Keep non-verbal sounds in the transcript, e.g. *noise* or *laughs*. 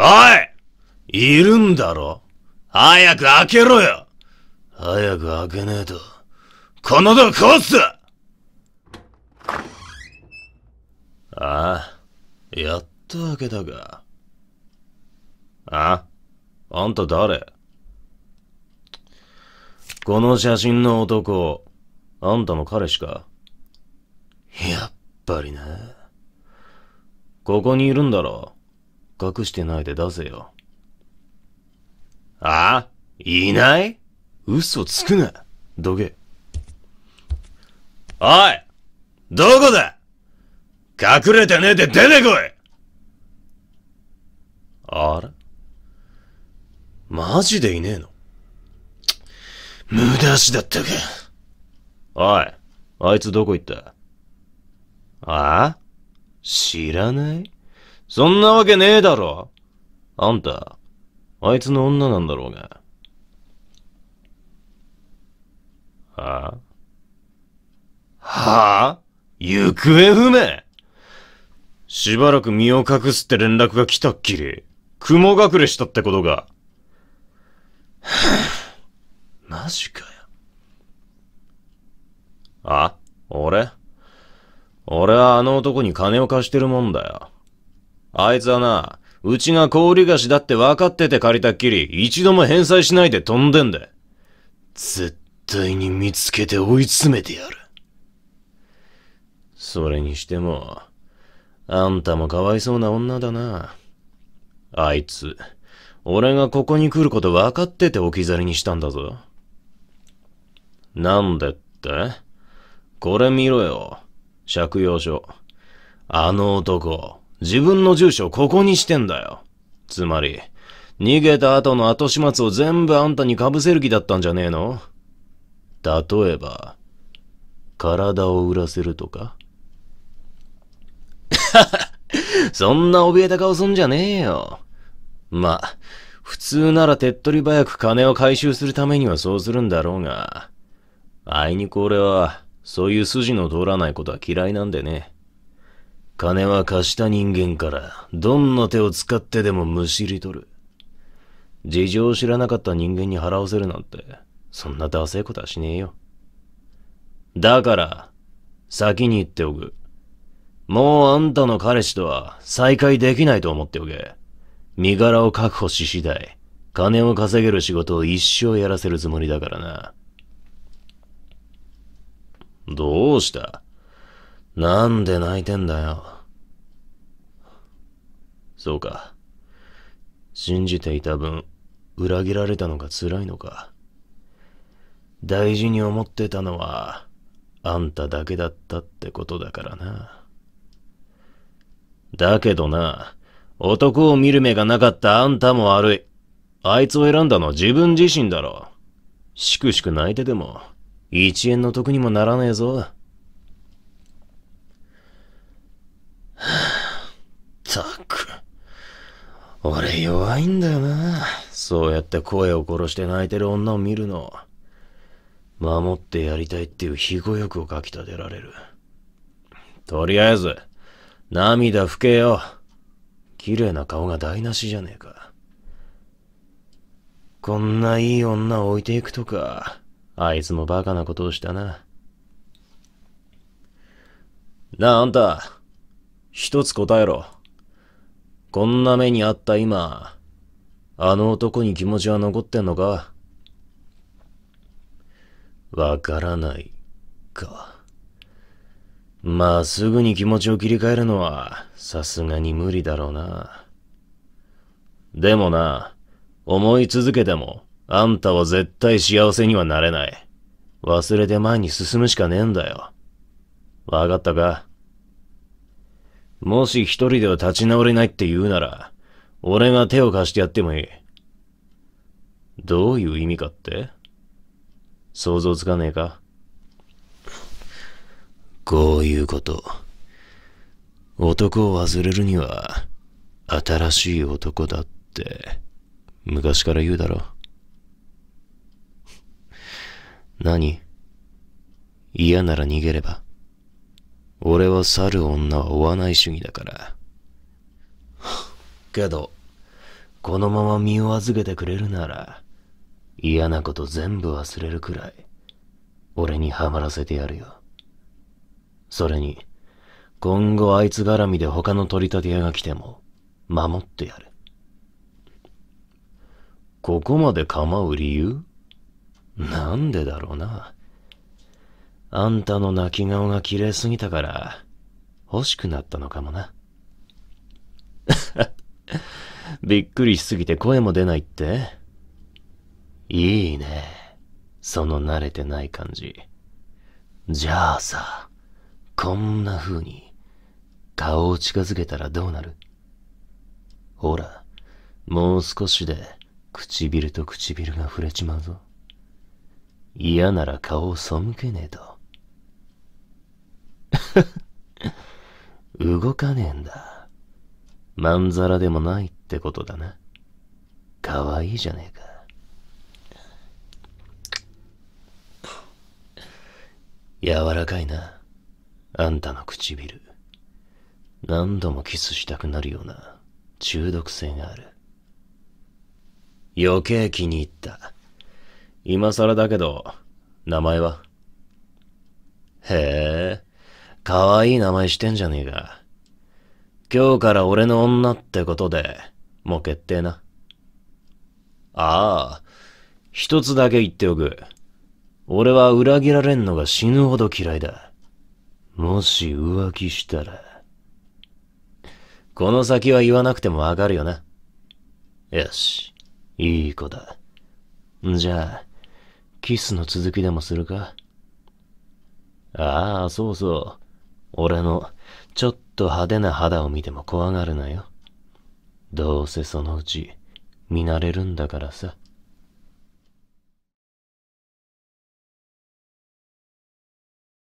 おいいるんだろ早く開けろよ早く開けねえと、このドア壊すああ、やっと開けたか。ああんた誰この写真の男、あんたの彼氏かやっぱりな。ここにいるんだろ隠してないで出せよ。あいない嘘つくな。どけ。おいどこだ隠れてねえで出てこいあれマジでいねえの無駄足だったか。おい、あいつどこ行ったああ知らないそんなわけねえだろあんた、あいつの女なんだろうが。はあはあ行方不明しばらく身を隠すって連絡が来たっきり、雲隠れしたってことが。*sighs* マジかよ。あ俺俺はあの男に金を貸してるもんだよ。あいつはな、うちが氷菓子だって分かってて借りたっきり、一度も返済しないで飛んでんだ。絶対に見つけて追い詰めてやる。それにしても、あんたもかわいそうな女だな。あいつ、俺がここに来ること分かってて置き去りにしたんだぞ。なんでってこれ見ろよ。借用書。あの男、自分の住所ここにしてんだよ。つまり、逃げた後の後始末を全部あんたに被せる気だったんじゃねえの例えば、体を売らせるとか *laughs* そんな怯えた顔すんじゃねえよ。ま普通なら手っ取り早く金を回収するためにはそうするんだろうが、あいにく俺は、そういう筋の通らないことは嫌いなんでね。金は貸した人間からどんな手を使ってでもむしり取る。事情を知らなかった人間に払わせるなんて、そんなダセいことはしねえよ。だから、先に言っておく。もうあんたの彼氏とは再会できないと思っておけ。身柄を確保し次第、金を稼げる仕事を一生やらせるつもりだからな。どうしたなんで泣いてんだよ。そうか。信じていた分、裏切られたのが辛いのか。大事に思ってたのは、あんただけだったってことだからな。だけどな、男を見る目がなかったあんたも悪い。あいつを選んだのは自分自身だろ。しくしく泣いてでも、一円の得にもならねえぞ。俺弱いんだよな。そうやって声を殺して泣いてる女を見るの。守ってやりたいっていう非語欲をかきたてられる。とりあえず、涙拭けよ。綺麗な顔が台無しじゃねえか。こんないい女を置いていくとか、あいつもバカなことをしたな。なあ、あんた、一つ答えろ。こんな目にあった今、あの男に気持ちは残ってんのかわからないか。まあすぐに気持ちを切り替えるのはさすがに無理だろうな。でもな、思い続けてもあんたは絶対幸せにはなれない。忘れて前に進むしかねえんだよ。わかったかもし一人では立ち直れないって言うなら、俺が手を貸してやってもいい。どういう意味かって想像つかねえかこういうこと。男を忘れるには、新しい男だって、昔から言うだろ。何嫌なら逃げれば。俺は去る女は追わない主義だから。けど、このまま身を預けてくれるなら、嫌なこと全部忘れるくらい、俺にはまらせてやるよ。それに、今後あいつ絡みで他の取り立て屋が来ても、守ってやる。ここまで構う理由なんでだろうな。あんたの泣き顔が綺麗すぎたから、欲しくなったのかもな。*laughs* びっくりしすぎて声も出ないっていいね。その慣れてない感じ。じゃあさ、こんな風に、顔を近づけたらどうなるほら、もう少しで、唇と唇が触れちまうぞ。嫌なら顔を背けねえと。動かねえんだ。まんざらでもないってことだな。かわいいじゃねえか。柔らかいな。あんたの唇。何度もキスしたくなるような中毒性がある。余計気に入った。今更だけど、名前はへえ、可愛い名前してんじゃねえか。今日から俺の女ってことで、もう決定な。ああ、一つだけ言っておく。俺は裏切られんのが死ぬほど嫌いだ。もし浮気したら。この先は言わなくてもわかるよな。よし、いい子だ。じゃあ、キスの続きでもするかああ、そうそう。俺のちょっと派手な肌を見ても怖がるなよ。どうせそのうち見慣れるんだからさ。